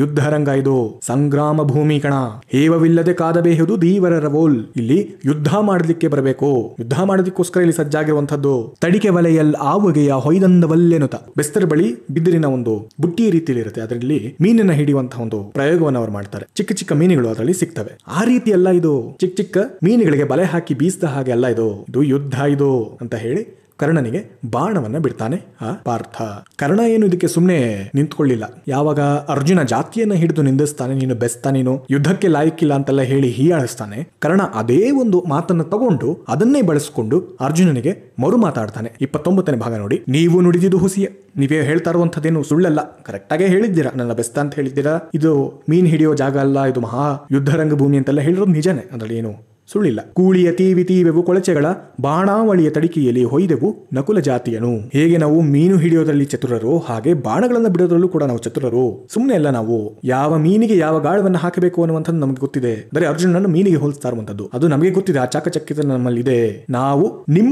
ಯುದ್ಧರಂಗ ಇದು ಸಂಗ್ರಾಮ ಭೂಮಿ ಕಣ ಹೇವವಿಲ್ಲದೆ ಕಾದಬೇಹುದು ದೀವರ ರವೋಲ್ ಇಲ್ಲಿ ಯುದ್ಧ ಮಾಡಲಿಕ್ಕೆ ಬರಬೇಕು ಯುದ್ಧ ಮಾಡೋದಕ್ಕೋಸ್ಕರ ಇಲ್ಲಿ ಸಜ್ಜಾಗಿರುವಂತಹದ್ದು ತಡಿಕೆ ವಲಯಲ್ ಆವಗೆಯ ಹೊಯ್ದಂದ ವಲ್ಲೆನುತ ಬೆಸ್ತರ್ ಬಳಿ ಬಿದಿರಿನ ಒಂದು ಬುಟ್ಟಿ ರೀತಿಯಲ್ಲಿ ಇರುತ್ತೆ ಅದರಲ್ಲಿ ಮೀನನ್ನ ಹಿಡಿಯುವಂತಹ ಒಂದು ಪ್ರಯೋಗವನ್ನು ಅವರು ಮಾಡ್ತಾರೆ ಚಿಕ್ಕ ಚಿಕ್ಕ ಮೀನುಗಳು ಅದರಲ್ಲಿ ಸಿಗ್ತವೆ ಆ ರೀತಿ ಎಲ್ಲ ಇದು ಚಿಕ್ಕ ಚಿಕ್ಕ ಮೀನುಗಳಿಗೆ ಬಲೆ ಹಾಕಿ ಬೀಸದ ಹಾಗೆ ಅಲ್ಲ ಇದು ಇದು ಯುದ್ಧ ಇದು ಅಂತ ಹೇಳಿ ಕರ್ಣನಿಗೆ ಬಾಣವನ್ನ ಬಿಡ್ತಾನೆ ಆ ಪಾರ್ಥ ಕರ್ಣ ಏನು ಇದಕ್ಕೆ ಸುಮ್ಮನೆ ನಿಂತ್ಕೊಳ್ಳಿಲ್ಲ ಯಾವಾಗ ಅರ್ಜುನ ಜಾತಿಯನ್ನ ಹಿಡಿದು ನಿಂದಿಸ್ತಾನೆ ನೀನು ಬೆಸ್ತ ನೀನು ಯುದ್ಧಕ್ಕೆ ಲಾಯಕ್ಕಿಲ್ಲ ಅಂತೆಲ್ಲ ಹೇಳಿ ಹೀಯಾಳಿಸ್ತಾನೆ ಕರ್ಣ ಅದೇ ಒಂದು ಮಾತನ್ನ ತಗೊಂಡು ಅದನ್ನೇ ಬಳಸಿಕೊಂಡು ಅರ್ಜುನನಿಗೆ ಮರು ಮಾತಾಡ್ತಾನೆ ಇಪ್ಪತ್ತೊಂಬತ್ತನೇ ಭಾಗ ನೋಡಿ ನೀವು ನುಡಿದಿದ್ದು ಹುಸಿಯ ನೀವೇ ಹೇಳ್ತಾ ಇರುವಂತದ್ದೇನು ಸುಳ್ಳಲ್ಲ ಕರೆಕ್ಟಾಗೇ ಹೇಳಿದ್ದೀರಾ ನನ್ನ ಬೆಸ್ತ ಅಂತ ಹೇಳಿದ್ದೀರಾ ಇದು ಮೀನ್ ಹಿಡಿಯೋ ಜಾಗ ಅಲ್ಲ ಇದು ಮಹಾ ಯುದ್ಧ ರಂಗಭೂಮಿ ಅಂತೆಲ್ಲ ಹೇಳಿರೋದು ನಿಜನೇ ಅದರಲ್ಲಿ ಏನು ಸುಳಿಲ್ಲ ಕೂಳಿಯ ತೀವಿ ತೀವೆವು ಕೊಳಚೆಗಳ ಬಾಣಾವಳಿಯ ತಡಿಕೆಯಲ್ಲಿ ಹೊಯ್ದೆವು ನಕುಲ ಜಾತಿಯನು ಹೇಗೆ ನಾವು ಮೀನು ಹಿಡಿಯೋದ್ರಲ್ಲಿ ಚತುರರು ಹಾಗೆ ಬಾಣಗಳನ್ನು ಬಿಡೋದ್ರಲ್ಲೂ ಕೂಡ ನಾವು ಚತುರರು ಸುಮ್ಮನೆ ಅಲ್ಲ ನಾವು ಯಾವ ಮೀನಿಗೆ ಯಾವ ಗಾಳವನ್ನು ಹಾಕಬೇಕು ಅನ್ನುವಂಥದ್ದು ನಮಗೆ ಗೊತ್ತಿದೆ ಅಂದರೆ ಅರ್ಜುನನ್ನು ಮೀನಿಗೆ ಹೋಲಿಸ್ತಾರುವಂಥದ್ದು ಅದು ನಮಗೆ ಗೊತ್ತಿದೆ ಆ ಚಾಕಚಕ್ಯತೆ ನಮ್ಮಲ್ಲಿದೆ ನಾವು ನಿಮ್ಮ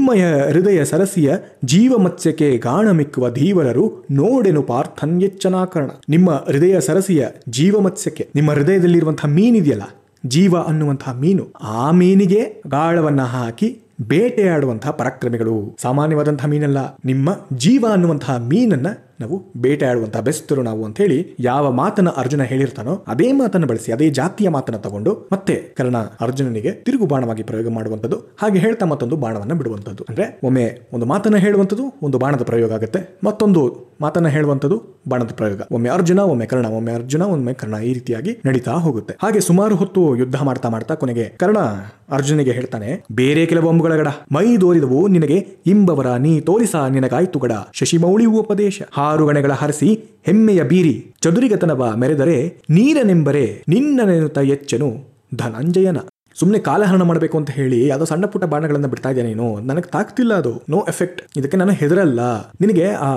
ಹೃದಯ ಸರಸಿಯ ಜೀವ ಮತ್ಸ್ಯಕ್ಕೆ ಮಿಕ್ಕುವ ಧೀವರರು ನೋಡೆನು ಪಾರ್ಥನ್ಯಚ್ಚನಾಕರಣ ನಿಮ್ಮ ಹೃದಯ ಸರಸಿಯ ಜೀವ ಮತ್ಸ್ಯಕ್ಕೆ ನಿಮ್ಮ ಹೃದಯದಲ್ಲಿರುವಂತಹ ಮೀನಿದೆಯಲ್ಲ ಜೀವ ಅನ್ನುವಂತಹ ಮೀನು ಆ ಮೀನಿಗೆ ಗಾಳವನ್ನು ಹಾಕಿ ಬೇಟೆಯಾಡುವಂತಹ ಪರಾಕ್ರಮಿಗಳು ಸಾಮಾನ್ಯವಾದಂತಹ ಮೀನಲ್ಲ ನಿಮ್ಮ ಜೀವ ಅನ್ನುವಂತಹ ಮೀನನ್ನ ನಾವು ಬೇಟೆಯಾಡುವಂತಹ ಬೆಸ್ತರು ನಾವು ಅಂತ ಹೇಳಿ ಯಾವ ಮಾತನ್ನ ಅರ್ಜುನ ಹೇಳಿರ್ತಾನೋ ಅದೇ ಮಾತನ್ನು ಬಳಸಿ ಅದೇ ಜಾತಿಯ ಮಾತನ್ನ ತಗೊಂಡು ಮತ್ತೆ ಕರ್ಣ ಅರ್ಜುನನಿಗೆ ತಿರುಗು ಬಾಣವಾಗಿ ಪ್ರಯೋಗ ಮಾಡುವಂಥದ್ದು ಹಾಗೆ ಹೇಳ್ತಾ ಮತ್ತೊಂದು ಬಾಣವನ್ನ ಬಿಡುವಂಥದ್ದು ಅಂದ್ರೆ ಒಮ್ಮೆ ಒಂದು ಮಾತನ್ನ ಹೇಳುವಂಥದ್ದು ಒಂದು ಬಾಣದ ಪ್ರಯೋಗ ಆಗುತ್ತೆ ಮತ್ತೊಂದು ಮಾತನ್ನ ಹೇಳುವಂಥದ್ದು ಬಾಣದ ಪ್ರಯೋಗ ಒಮ್ಮೆ ಅರ್ಜುನ ಒಮ್ಮೆ ಕರ್ಣ ಒಮ್ಮೆ ಅರ್ಜುನ ಒಮ್ಮೆ ಕರ್ಣ ಈ ರೀತಿಯಾಗಿ ನಡೀತಾ ಹೋಗುತ್ತೆ ಹಾಗೆ ಸುಮಾರು ಹೊತ್ತು ಯುದ್ಧ ಮಾಡ್ತಾ ಮಾಡ್ತಾ ಕೊನೆಗೆ ಕರ್ಣ ಅರ್ಜುನಿಗೆ ಹೇಳ್ತಾನೆ ಬೇರೆ ಕೆಲವು ಒಳಗಡ ಮೈದೋರಿದವು ನಿನಗೆ ಇಂಬವರ ನೀ ತೋರಿಸ ನಿನಗಾಯ್ತುಗಡ ಶಶಿಮೌಳಿ ಉಪದೇಶ ಗಣೆಗಳ ಹರಸಿ ಹೆಮ್ಮೆಯ ಬೀರಿ ಚದುರಿಗತನವ ಮೆರೆದರೆ ನೀರನೆಂಬರೆ ನಿನ್ನನೆನುತ ಎಚ್ಚನು ಧನಂಜಯನ ಸುಮ್ಮನೆ ಕಾಲಹರಣ ಮಾಡಬೇಕು ಅಂತ ಹೇಳಿ ಯಾವುದೋ ಸಣ್ಣ ಪುಟ್ಟ ಬಾಣಗಳನ್ನ ಬಿಡ್ತಾ ಇದ್ದೆ ನೀನು ನನಗೆ ತಾಕ್ತಿಲ್ಲ ಅದು ನೋ ಎಫೆಕ್ಟ್ ಇದಕ್ಕೆ ನಾನು ಹೆದರಲ್ಲ ನಿನಗೆ ಆ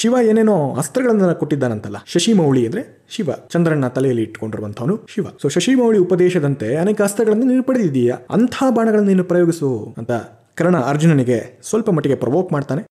ಶಿವ ಏನೇನೋ ಅಸ್ತ್ರಗಳನ್ನ ಕೊಟ್ಟಿದ್ದಾನಂತಲ್ಲ ಶಶಿಮೌಳಿ ಅಂದ್ರೆ ಶಿವ ಚಂದ್ರನ ತಲೆಯಲ್ಲಿ ಇಟ್ಕೊಂಡಿರುವಂತವನು ಶಿವ ಸೊ ಶಶಿಮೌಳಿ ಉಪದೇಶದಂತೆ ಅನೇಕ ಅಸ್ತ್ರಗಳನ್ನು ನೀನು ಪಡೆದಿದೀಯಾ ಅಂಥ ಬಾಣಗಳನ್ನು ನೀನು ಪ್ರಯೋಗಿಸು ಅಂತ ಕರ್ಣ ಅರ್ಜುನನಿಗೆ ಸ್ವಲ್ಪ ಮಟ್ಟಿಗೆ ಪ್ರವೋಕ್ ಮಾಡ್ತಾನೆ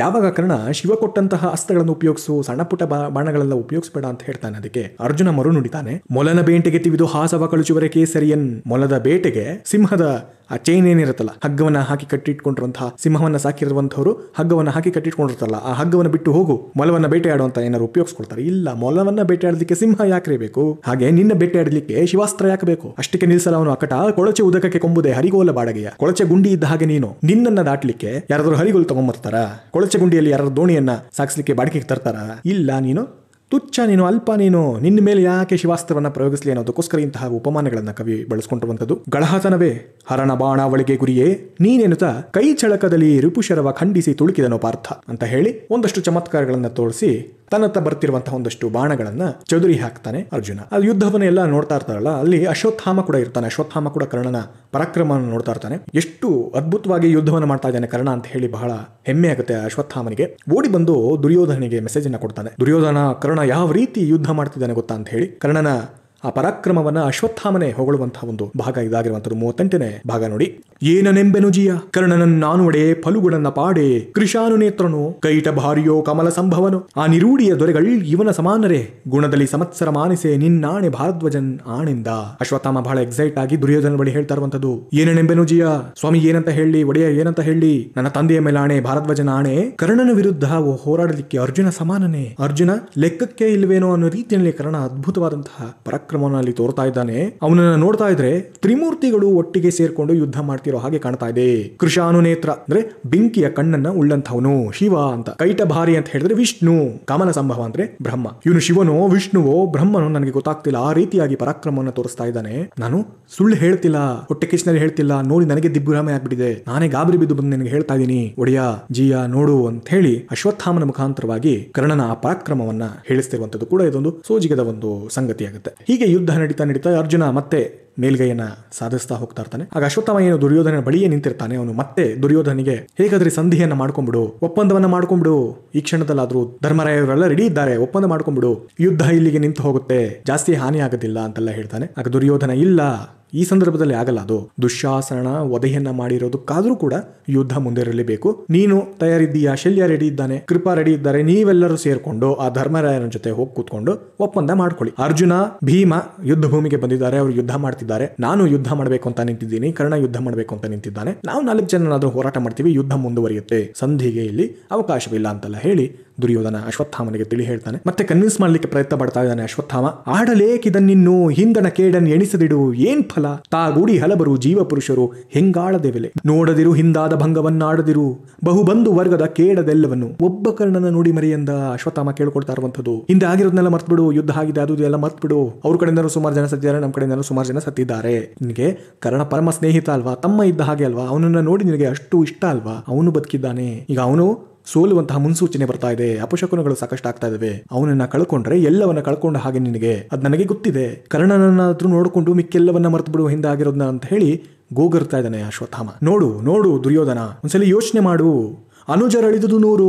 ಯಾವಾಗ ಕರ್ಣ ಶಿವ ಕೊಟ್ಟಂತಹ ಅಸ್ತ್ರಗಳನ್ನು ಉಪಯೋಗಿಸು ಸಣ್ಣ ಪುಟ್ಟ ಬಾಣಗಳೆಲ್ಲ ಉಪಯೋಗಿಸಬೇಡ ಅಂತ ಹೇಳ್ತಾನೆ ಅದಕ್ಕೆ ಅರ್ಜುನ ಮರು ನುಡಿತಾನೆ ಮೊಲನ ಬೇಟೆಗೆ ತಿವಿದು ಹಾಸವ ಕಳುಚುವರೆ ಕೇಸರಿಯನ್ ಮೊಲದ ಬೇಟೆಗೆ ಸಿಂಹದ ಆ ಚೈನ್ ಏನಿರುತ್ತಲ್ಲ ಹಗ್ಗವನ್ನ ಹಾಕಿ ಕಟ್ಟಿಟ್ಕೊಂಡಿರುವಂತಹ ಸಿಂಹವನ್ನ ಸಾಕಿರುವಂತವರು ಹಗ್ಗವನ್ನ ಹಾಕಿ ಕಟ್ಟಿ ಇಟ್ಕೊಂಡಿರ್ತಾರಲ್ಲ ಆ ಹಗ್ಗವನ್ನ ಬಿಟ್ಟು ಹೋಗು ಮೊಲವನ್ನ ಬೇಟೆಯಾಡುವಂತ ಏನಾದ್ರು ಉಪಯೋಗಿಸ್ಕೊಡ್ತಾರೆ ಇಲ್ಲ ಮೊಲವನ್ನ ಬೇಟೆಯಾಡಲಿಕ್ಕೆ ಸಿಂಹ ಯಾಕೆ ಬೇಕು ಹಾಗೆ ನಿನ್ನ ಬೇಟೆಯಾಡಲಿಕ್ಕೆ ಶಿವಾಸ್ತ್ರ ಯಾಕಬೇಕು ಬೇಕು ಅಷ್ಟಕ್ಕೆ ನಿಲ್ಸಲ ಅವನು ಅಕಟ ಕೊಳಚೆ ಉದಕಕ್ಕೆ ಕೊಂಬುದೆ ಹರಿಗೋಲ ಬಾಡಗೆಯ ಕೊಳಚೆ ಗುಂಡಿ ಇದ್ದ ಹಾಗೆ ನೀನು ನಿನ್ನನ್ನ ದಾಟ್ಲಿಕ್ಕೆ ಯಾರಾದ್ರೂ ಹರಿಗೋಲು ತಗೊಂಬರ್ತಾರ ಕೊಳಚೆ ಗುಂಡಿಯಲ್ಲಿ ಯಾರು ದೋಣಿಯನ್ನ ಸಾಕ್ಸ್ಲಿಕ್ಕೆ ಬಾಡಿಗೆಗೆ ತರ್ತಾರ ಇಲ್ಲ ನೀನು ತುಚ್ಛ ನೀನು ಅಲ್ಪ ನೀನು ನಿನ್ನ ಮೇಲೆ ಯಾಕೆ ಶಿವಾಸ್ತ್ರವನ್ನು ಪ್ರಯೋಗಿಸಲಿ ಅನ್ನೋದಕ್ಕೋಸ್ಕರ ಇಂತಹ ಉಪಮಾನಗಳನ್ನು ಕವಿ ಬಳಸ್ಕೊಂಡಿರುವಂಥದ್ದು ಗಳಹತನವೇ ಹರಣ ಬಾಣಾವಳಿಗೆ ಗುರಿಯೇ ನೀನೆನುತ ಕೈ ಚಳಕದಲ್ಲಿ ರಿಪುಶರವ ಖಂಡಿಸಿ ತುಳುಕಿದನೋ ಪಾರ್ಥ ಅಂತ ಹೇಳಿ ಒಂದಷ್ಟು ಚಮತ್ಕಾರಗಳನ್ನು ತೋರಿಸಿ ತನ್ನತ್ತ ಬರ್ತಿರುವಂತಹ ಒಂದಷ್ಟು ಬಾಣಗಳನ್ನ ಚೌಧರಿ ಹಾಕ್ತಾನೆ ಅರ್ಜುನ ಅಲ್ಲಿ ಯುದ್ಧವನ್ನ ಎಲ್ಲ ನೋಡ್ತಾ ಇರ್ತಾರಲ್ಲ ಅಲ್ಲಿ ಅಶ್ವತ್ಥಾಮ ಕೂಡ ಇರ್ತಾನೆ ಅಶ್ವತ್ಥಾಮ ಕೂಡ ಕರ್ಣನ ಪರಾಕ್ರಮವನ್ನು ನೋಡ್ತಾ ಇರ್ತಾನೆ ಎಷ್ಟು ಅದ್ಭುತವಾಗಿ ಯುದ್ಧವನ್ನು ಮಾಡ್ತಾ ಇದ್ದಾನೆ ಕರ್ಣ ಅಂತ ಹೇಳಿ ಬಹಳ ಹೆಮ್ಮೆ ಆಗುತ್ತೆ ಅಶ್ವತ್ಥಾಮನಿಗೆ ಓಡಿ ಬಂದು ದುರ್ಯೋಧನಿಗೆ ಮೆಸೇಜ್ ಅನ್ನ ಕೊಡ್ತಾನೆ ದುರ್ಯೋಧನ ಕರ್ಣ ಯಾವ ರೀತಿ ಯುದ್ಧ ಮಾಡ್ತಿದ್ದಾನೆ ಗೊತ್ತಾ ಅಂತ ಹೇಳಿ ಕರ್ಣನ ಆ ಪರಾಕ್ರಮವನ್ನ ಅಶ್ವತ್ಥಾಮನೆ ಹೊಗಳುವಂತಹ ಒಂದು ಭಾಗ ಇದಾಗಿರುವಂತದ್ದು ಮೂವತ್ತೆಂಟನೇ ಭಾಗ ನೋಡಿ ಏನನೆಂಬೆನು ಜಿಯ ಕರ್ಣನನ್ ಫಲುಗುಣನ ಪಾಡೆ ಕೃಷಾನು ನೇತ್ರನು ಕೈಟ ಭಾರಿಯೋ ಕಮಲ ಸಂಭವನು ಆ ನಿರೂಢಿಯ ದೊರೆಗಳ್ ಇವನ ಸಮಾನರೇ ಗುಣದಲ್ಲಿ ಸಮತ್ಸರ ಮಾನಿಸೆ ನಿನ್ನಾಣೆ ಭಾರದ್ವಜನ್ ಆಣಿಂದ ಅಶ್ವತ್ಥಾಮ ಬಹಳ ಎಕ್ಸೈಟ್ ಆಗಿ ದುರ್ಯೋಧನ ಬಳಿ ಹೇಳ್ತಾ ಇರುವಂತದ್ದು ಏನನೆಂಬೆನು ಜಿಯ ಸ್ವಾಮಿ ಏನಂತ ಹೇಳಿ ಒಡೆಯ ಏನಂತ ಹೇಳಿ ನನ್ನ ತಂದೆಯ ಮೇಲೆ ಆಣೆ ಭಾರದ್ವಜನ ಆಣೆ ಕರ್ಣನ ವಿರುದ್ಧ ಹೋರಾಡಲಿಕ್ಕೆ ಅರ್ಜುನ ಸಮಾನನೇ ಅರ್ಜುನ ಲೆಕ್ಕಕ್ಕೆ ಇಲ್ವೇನೋ ಅನ್ನೋ ರೀತಿಯಲ್ಲಿ ಕರ್ಣ ಅದ್ಭುತವಾದಂತಹ ಪರಕ್ರ ಪರಾಕ್ರಮವನ್ನು ಅಲ್ಲಿ ತೋರ್ತಾ ಇದ್ದಾನೆ ಅವನನ್ನ ನೋಡ್ತಾ ಇದ್ರೆ ತ್ರಿಮೂರ್ತಿಗಳು ಒಟ್ಟಿಗೆ ಸೇರ್ಕೊಂಡು ಯುದ್ಧ ಮಾಡ್ತಿರೋ ಹಾಗೆ ಕಾಣ್ತಾ ಇದೆ ಕೃಷಾನು ಅಂದ್ರೆ ಬೆಂಕಿಯ ಕಣ್ಣನ್ನ ಉಳ್ಳಂತವನು ಶಿವ ಅಂತ ಕೈಟ ಭಾರಿ ಅಂತ ಹೇಳಿದ್ರೆ ವಿಷ್ಣು ಕಾಮನ ಸಂಭವ ಅಂದ್ರೆ ಬ್ರಹ್ಮ ಇವನು ಶಿವನೋ ವಿಷ್ಣುವೋ ಬ್ರಹ್ಮನೋ ನನಗೆ ಗೊತ್ತಾಗ್ತಿಲ್ಲ ಆ ರೀತಿಯಾಗಿ ಪರಾಕ್ರಮವನ್ನು ತೋರಿಸ್ತಾ ಇದ್ದಾನೆ ನಾನು ಸುಳ್ಳು ಹೇಳ್ತಿಲ್ಲ ಹೊಟ್ಟೆ ಕಿಶ್ನಲ್ಲಿ ಹೇಳ್ತಿಲ್ಲ ನೋಡಿ ನನಗೆ ದಿಬ್ಬುರಾಮೆ ಆಗ್ಬಿಟ್ಟಿದೆ ನಾನೇ ಗಾಬರಿ ಬಿದ್ದು ಬಂದು ನಿನಗೆ ಹೇಳ್ತಾ ಇದ್ದೀನಿ ಒಡೆಯ ಜಿಯ ನೋಡು ಅಂತ ಹೇಳಿ ಅಶ್ವತ್ಥಾಮನ ಮುಖಾಂತರವಾಗಿ ಕರ್ಣನ ಆ ಪರಾಕ್ರಮವನ್ನ ಹೇಳಿಸ್ತಿರುವಂತದ್ದು ಕೂಡ ಇದೊಂದು ಸೋಜಿಗದ ಒಂದು ಸಂಗತಿ ಆಗುತ್ತೆ ಹೀಗೆ ಹೀಗೆ ಯುದ್ಧ ನಡೀತಾ ನಡೀತಾ ಅರ್ಜುನ ಮತ್ತೆ ಮೇಲ್ಗೈಯನ್ನ ಸಾಧಿಸ್ತಾ ಹೋಗ್ತಾ ಇರ್ತಾನೆ ಆಗ ಅಶ್ವತ್ಥಾಮ ಏನು ದುರ್ಯೋಧನ ಬಳಿಯೇ ನಿಂತಿರ್ತಾನೆ ಅವನು ಮತ್ತೆ ದುರ್ಯೋಧನಿಗೆ ಹೇಗಾದ್ರೆ ಸಂಧಿಯನ್ನ ಮಾಡ್ಕೊಂಡ್ಬಿಡು ಒಪ್ಪಂದವನ್ನ ಮಾಡ್ಕೊಂಡ್ಬಿಡು ಈ ಕ್ಷಣದಲ್ಲಾದ್ರೂ ಧರ್ಮರಾಯವರೆಲ್ಲ ರೆಡಿ ಇದ್ದಾರೆ ಒಪ್ಪಂದ ಮಾಡ್ಕೊಂಡ್ಬಿಡು ಯುದ್ಧ ಇಲ್ಲಿಗೆ ನಿಂತು ಹೋಗುತ್ತೆ ಜಾಸ್ತಿ ಹಾನಿ ಆಗೋದಿಲ್ಲ ಅಂತೆಲ್ಲ ಹೇಳ್ತಾನೆ ಆಗ ದುರ್ಯೋಧನ ಇಲ್ಲ ಈ ಸಂದರ್ಭದಲ್ಲಿ ಆಗಲ್ಲ ಅದು ದುಶಾಸನ ವಧೆಯನ್ನ ಮಾಡಿರೋದಕ್ಕಾದ್ರೂ ಕೂಡ ಯುದ್ಧ ಮುಂದಿರಲೇಬೇಕು ನೀನು ತಯಾರಿದ್ದೀಯಾ ಶಲ್ಯ ರೆಡಿ ಇದ್ದಾನೆ ಕೃಪಾ ರೆಡಿ ಇದ್ದಾರೆ ನೀವೆಲ್ಲರೂ ಸೇರ್ಕೊಂಡು ಆ ಧರ್ಮರಾಯನ ಜೊತೆ ಹೋಗಿ ಕೂತ್ಕೊಂಡು ಒಪ್ಪಂದ ಮಾಡ್ಕೊಳ್ಳಿ ಅರ್ಜುನ ಭೀಮ ಯುದ್ಧ ಭೂಮಿಗೆ ಬಂದಿದ್ದಾರೆ ಅವರು ಯುದ್ಧ ಮಾಡ್ತಿದ್ದಾರೆ ಹಾಕಿದ್ದಾರೆ ನಾನು ಯುದ್ಧ ಮಾಡಬೇಕು ಅಂತ ನಿಂತಿದ್ದೀನಿ ಕರ್ಣ ಯುದ್ಧ ಮಾಡಬೇಕು ಅಂತ ನಿಂತಿದ್ದಾನೆ ನಾವು ನಾಲ್ಕು ಜನನಾದರೂ ಹೋರಾಟ ಮಾಡ್ತೀವಿ ಯುದ್ಧ ಮುಂದುವರಿಯುತ್ತೆ ಸಂಧಿಗೆ ಇಲ್ಲಿ ಅವಕಾಶವಿಲ್ಲ ಅಂತೆಲ್ಲ ಹೇಳಿ ದುರ್ಯೋಧನ ಅಶ್ವತ್ಥಾಮನಿಗೆ ತಿಳಿ ಹೇಳ್ತಾನೆ ಮತ್ತೆ ಕನ್ವಿನ್ಸ್ ಮಾಡ್ಲಿಕ್ಕೆ ಪ್ರಯತ್ನ ಪಡ್ತಾ ಇದ್ದಾನೆ ಅಶ್ವತ್ಥಾಮ ಆಡಲೇಕಿದನ್ನಿನ್ನು ಹಿಂದಣ ಕೇಡನ್ ಎಣಿಸದಿಡು ಏನ್ ಫಲ ತಾ ತಾಗೂಡಿ ಹಲಬರು ಜೀವಪುರುಷರು ಹೆಂಗಾಳದೆವೆಲೆ ನೋಡದಿರು ಹಿಂದಾದ ಭಂಗವನ್ನಾಡದಿರು ಬಹುಬಂಧು ವರ್ಗದ ಕೇಡದೆಲ್ಲವನ್ನು ಒಬ್ಬ ಕರ್ಣನ ನೋಡಿ ಮರಿಯಿಂದ ಅಶ್ವತ್ಥಾಮ ಕೇಳ್ಕೊಡ್ತಾ ಇರುವಂತದ್ದು ಹಿಂದೆ ಆಗಿರೋದನ್ನೆಲ್ಲ ಮರ್ತ್ಬಿಡು ಯುದ್ಧ ಆಗಿದೆ ಅದು ಎಲ್ಲ ಮರ್ತ್ಬಿಡು ಅವ್ರ ಕಡೆಯಿಂದನೂ ಸುಮಾರು ಜನ ಸತ್ತಿದ್ದಾರೆ ನಮ್ಮ ಕಡೆಯಿಂದನೂ ಸುಮಾರು ಜನ ಸತ್ತಿದ್ದಾರೆ ನಿನಗೆ ಕರ್ಣ ಪರಮ ಸ್ನೇಹಿತ ಅಲ್ವಾ ತಮ್ಮ ಇದ್ದ ಹಾಗೆ ಅಲ್ವಾ ಅವನನ್ನ ನೋಡಿ ನಿನಗೆ ಅಷ್ಟು ಇಷ್ಟ ಅಲ್ವಾ ಅವನು ಬದುಕಿದ್ದಾನೆ ಈಗ ಅವನು ಸೋಲುವಂತಹ ಮುನ್ಸೂಚನೆ ಬರ್ತಾ ಇದೆ ಅಪಶಕುನಗಳು ಸಾಕಷ್ಟು ಆಗ್ತಾ ಇದಾವೆ ಅವನನ್ನ ಕಳ್ಕೊಂಡ್ರೆ ಎಲ್ಲವನ್ನ ಕಳ್ಕೊಂಡ ಹಾಗೆ ನಿನಗೆ ಅದ್ ನನಗೆ ಗೊತ್ತಿದೆ ಕರ್ಣನನ್ನಾದ್ರೂ ನೋಡಿಕೊಂಡು ಮಿಕ್ಕೆಲ್ಲವನ್ನ ಮರ್ತು ಬಿಡುವ ಹಿಂದೆ ಆಗಿರೋದನ್ನ ಅಂತ ಹೇಳಿ ಗೋಗರ್ತಾ ಇದ್ದಾನೆ ಅಶ್ವತ್ಥಾಮ ನೋಡು ನೋಡು ದುರ್ಯೋಧನ ಒಂದ್ಸಲಿ ಯೋಚನೆ ಮಾಡು ಅನುಜರಳಿದುದು ನೂರು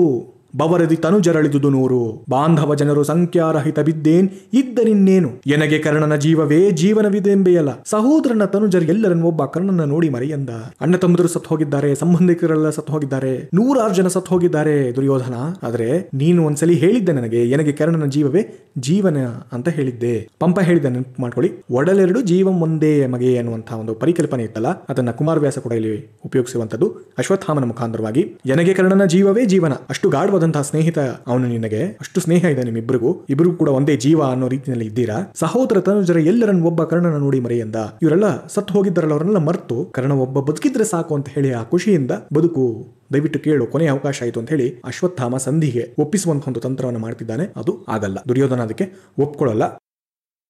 ಬವರದಿ ಜರಳಿದುದು ನೂರು ಬಾಂಧವ ಜನರು ಸಂಖ್ಯಾರಹಿತ ಬಿದ್ದೇನ್ ಇದ್ದರಿನ್ನೇನು ಎನಗೆ ಕರ್ಣನ ಜೀವವೇ ಜೀವನವಿದೆಂಬೆಯಲ್ಲ ಸಹೋದರನ ತನುಜರ್ ಎಲ್ಲರನ್ನು ಒಬ್ಬ ಕರ್ಣನ ನೋಡಿ ಮರೆಯಂದ ಅಣ್ಣ ತಮ್ಮದರು ಸತ್ ಹೋಗಿದ್ದಾರೆ ಸಂಬಂಧಿಕರೆಲ್ಲ ಸತ್ ಹೋಗಿದ್ದಾರೆ ನೂರಾರು ಜನ ಸತ್ ಹೋಗಿದ್ದಾರೆ ದುರ್ಯೋಧನ ಆದರೆ ನೀನು ಒಂದ್ಸಲಿ ಹೇಳಿದ್ದೆ ನನಗೆ ಎನಗೆ ಕರ್ಣನ ಜೀವವೇ ಜೀವನ ಅಂತ ಹೇಳಿದ್ದೆ ಪಂಪ ಹೇಳಿದ್ದೆ ನೆನಪು ಮಾಡ್ಕೊಳ್ಳಿ ಒಡಲೆರಡು ಜೀವಂ ಒಂದೇ ಮಗೆ ಅನ್ನುವಂತಹ ಒಂದು ಪರಿಕಲ್ಪನೆ ಇತ್ತಲ್ಲ ಅದನ್ನ ಕುಮಾರವ್ಯಾಸ ಕೂಡ ಇಲ್ಲಿ ಉಪಯೋಗಿಸುವಂತದ್ದು ಅಶ್ವತ್ಥಾಮನ ಮುಖಾಂತರವಾಗಿ ಎನಗೆ ಕರ್ಣನ ಜೀವವೇ ಜೀವನ ಅಷ್ಟು ಗಾಢವಾದ ಆದಂತಹ ಸ್ನೇಹಿತ ಅವನು ನಿನಗೆ ಅಷ್ಟು ಸ್ನೇಹ ಇದೆ ನಿಮ್ಮಿಬ್ಬರಿಗೂ ಇಬ್ಬರು ಕೂಡ ಒಂದೇ ಜೀವ ಅನ್ನೋ ರೀತಿಯಲ್ಲಿ ಇದ್ದೀರಾ ಸಹೋದರ ತನುಜರ ಎಲ್ಲರನ್ನು ಒಬ್ಬ ಕರ್ಣನ ನೋಡಿ ಮರೆಯಂದ ಇವರೆಲ್ಲ ಸತ್ತು ಹೋಗಿದ್ದಾರಲ್ಲ ಅವರನ್ನೆಲ್ಲ ಮರ್ತು ಕರ್ಣ ಒಬ್ಬ ಬದುಕಿದ್ರೆ ಸಾಕು ಅಂತ ಹೇಳಿ ಆ ಖುಷಿಯಿಂದ ಬದುಕು ದಯವಿಟ್ಟು ಕೇಳು ಕೊನೆಯ ಅವಕಾಶ ಆಯಿತು ಅಂತ ಹೇಳಿ ಅಶ್ವತ್ಥಾಮ ಸಂಧಿಗೆ ಒಪ್ಪಿಸುವಂತಹ ಒಂದು ತಂತ್ರವನ್ನು ಮಾಡ್ತಿದ್ದಾನೆ ಅದು ಆಗಲ್ಲ ದುರ್ಯೋಧನ ಅದಕ್ಕೆ ಒಪ್ಕೊಳ್ಳಲ್ಲ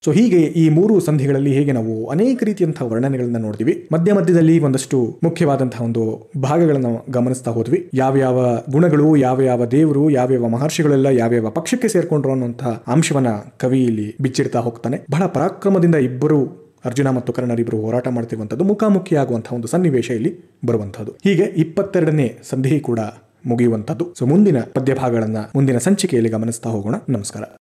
ಸೊ ಹೀಗೆ ಈ ಮೂರು ಸಂಧಿಗಳಲ್ಲಿ ಹೇಗೆ ನಾವು ಅನೇಕ ರೀತಿಯಂತಹ ವರ್ಣನೆಗಳನ್ನ ನೋಡ್ತೀವಿ ಮಧ್ಯ ಮಧ್ಯದಲ್ಲಿ ಒಂದಷ್ಟು ಮುಖ್ಯವಾದಂತಹ ಒಂದು ಭಾಗಗಳನ್ನು ಗಮನಿಸ್ತಾ ಹೋದ್ವಿ ಯಾವ್ಯಾವ ಗುಣಗಳು ಯಾವ ಯಾವ ದೇವರು ಯಾವ್ಯಾವ ಮಹರ್ಷಿಗಳೆಲ್ಲ ಯಾವ್ಯಾವ ಪಕ್ಷಕ್ಕೆ ಸೇರ್ಕೊಂಡ್ರು ಅನ್ನುವಂತಹ ಅಂಶವನ್ನ ಕವಿ ಇಲ್ಲಿ ಬಿಚ್ಚಿಡ್ತಾ ಹೋಗ್ತಾನೆ ಬಹಳ ಪರಾಕ್ರಮದಿಂದ ಇಬ್ಬರು ಅರ್ಜುನ ಮತ್ತು ಕರ್ಣರಿಬ್ಬರು ಹೋರಾಟ ಮಾಡ್ತಿರುವಂಥದ್ದು ಮುಖಾಮುಖಿ ಆಗುವಂತಹ ಒಂದು ಸನ್ನಿವೇಶ ಇಲ್ಲಿ ಬರುವಂತಹದ್ದು ಹೀಗೆ ಇಪ್ಪತ್ತೆರಡನೇ ಸಂಧಿ ಕೂಡ ಮುಗಿಯುವಂಥದ್ದು ಸೊ ಮುಂದಿನ ಪದ್ಯಭಾಗಗಳನ್ನು ಮುಂದಿನ ಸಂಚಿಕೆಯಲ್ಲಿ ಗಮನಿಸ್ತಾ ಹೋಗೋಣ ನಮಸ್ಕಾರ